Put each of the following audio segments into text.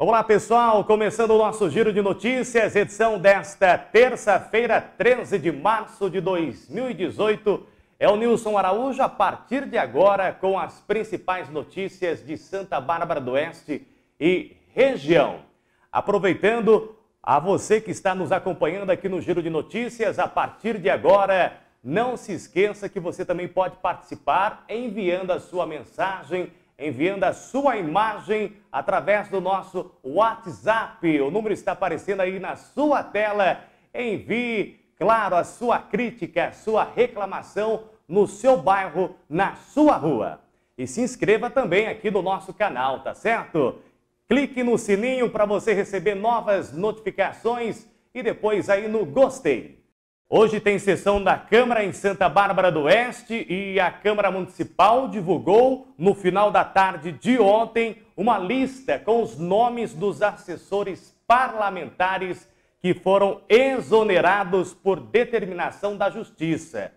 Vamos lá, pessoal, começando o nosso giro de notícias, edição desta terça-feira, 13 de março de 2018. É o Nilson Araújo a partir de agora com as principais notícias de Santa Bárbara do Oeste e região. Aproveitando a você que está nos acompanhando aqui no Giro de Notícias, a partir de agora, não se esqueça que você também pode participar enviando a sua mensagem enviando a sua imagem através do nosso WhatsApp. O número está aparecendo aí na sua tela. Envie, claro, a sua crítica, a sua reclamação no seu bairro, na sua rua. E se inscreva também aqui no nosso canal, tá certo? Clique no sininho para você receber novas notificações e depois aí no gostei. Hoje tem sessão da Câmara em Santa Bárbara do Oeste e a Câmara Municipal divulgou, no final da tarde de ontem, uma lista com os nomes dos assessores parlamentares que foram exonerados por determinação da Justiça.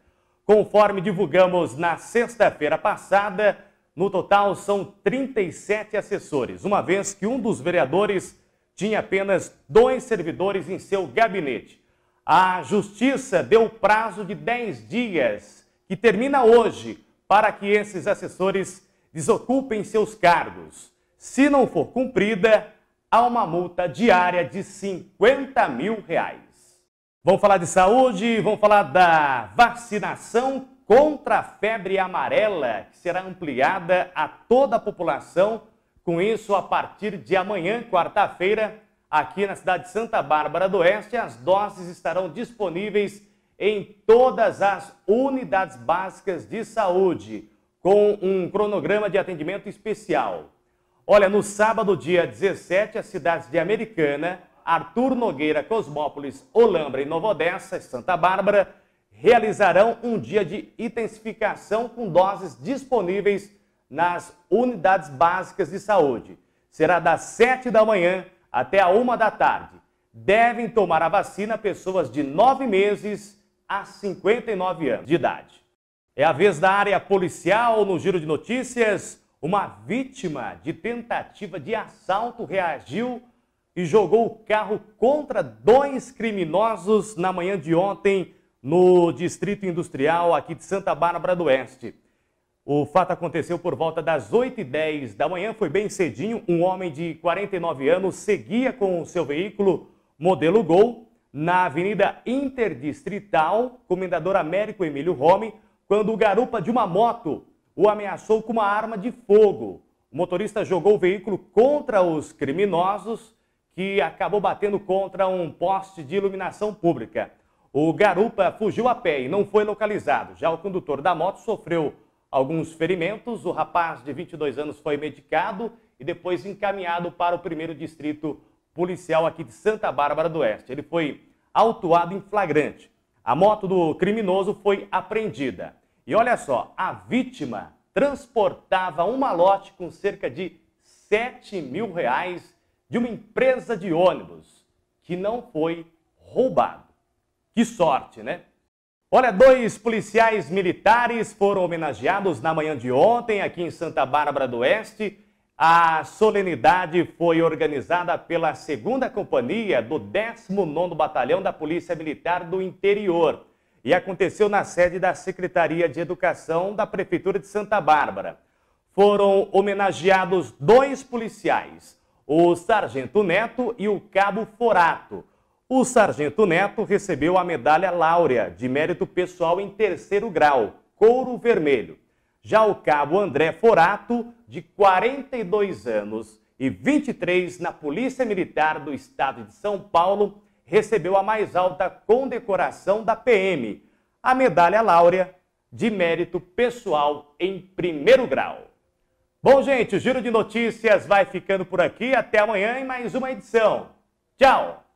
Conforme divulgamos na sexta-feira passada, no total são 37 assessores, uma vez que um dos vereadores tinha apenas dois servidores em seu gabinete. A Justiça deu prazo de 10 dias, que termina hoje, para que esses assessores desocupem seus cargos. Se não for cumprida, há uma multa diária de 50 mil reais. Vamos falar de saúde, vamos falar da vacinação contra a febre amarela, que será ampliada a toda a população. Com isso, a partir de amanhã, quarta-feira, aqui na cidade de Santa Bárbara do Oeste. As doses estarão disponíveis em todas as unidades básicas de saúde, com um cronograma de atendimento especial. Olha, no sábado, dia 17, as cidades de Americana, Artur Nogueira, Cosmópolis, Olambra e Nova Odessa, Santa Bárbara, realizarão um dia de intensificação com doses disponíveis nas unidades básicas de saúde. Será das 7 da manhã até a uma da tarde. Devem tomar a vacina pessoas de 9 meses a 59 anos de idade. É a vez da área policial no Giro de Notícias. Uma vítima de tentativa de assalto reagiu e jogou o carro contra dois criminosos na manhã de ontem no Distrito Industrial aqui de Santa Bárbara do Oeste. O fato aconteceu por volta das 8h10 da manhã, foi bem cedinho. Um homem de 49 anos seguia com o seu veículo modelo Gol na Avenida Interdistrital, Comendador Américo Emílio Rome, quando o garupa de uma moto o ameaçou com uma arma de fogo. O motorista jogou o veículo contra os criminosos, que acabou batendo contra um poste de iluminação pública. O garupa fugiu a pé e não foi localizado. Já o condutor da moto sofreu alguns ferimentos. O rapaz de 22 anos foi medicado e depois encaminhado para o primeiro distrito policial aqui de Santa Bárbara do Oeste. Ele foi autuado em flagrante. A moto do criminoso foi apreendida. E olha só, a vítima transportava um malote com cerca de 7 mil reais de uma empresa de ônibus que não foi roubado. Que sorte, né? Olha, dois policiais militares foram homenageados na manhã de ontem aqui em Santa Bárbara do Oeste. A solenidade foi organizada pela 2 Companhia do 19º Batalhão da Polícia Militar do Interior e aconteceu na sede da Secretaria de Educação da Prefeitura de Santa Bárbara. Foram homenageados dois policiais, o Sargento Neto e o Cabo Forato. O sargento Neto recebeu a medalha Láurea de mérito pessoal em terceiro grau, couro vermelho. Já o cabo André Forato, de 42 anos e 23 na Polícia Militar do Estado de São Paulo, recebeu a mais alta condecoração da PM, a medalha Láurea de mérito pessoal em primeiro grau. Bom, gente, o Giro de Notícias vai ficando por aqui. Até amanhã em mais uma edição. Tchau!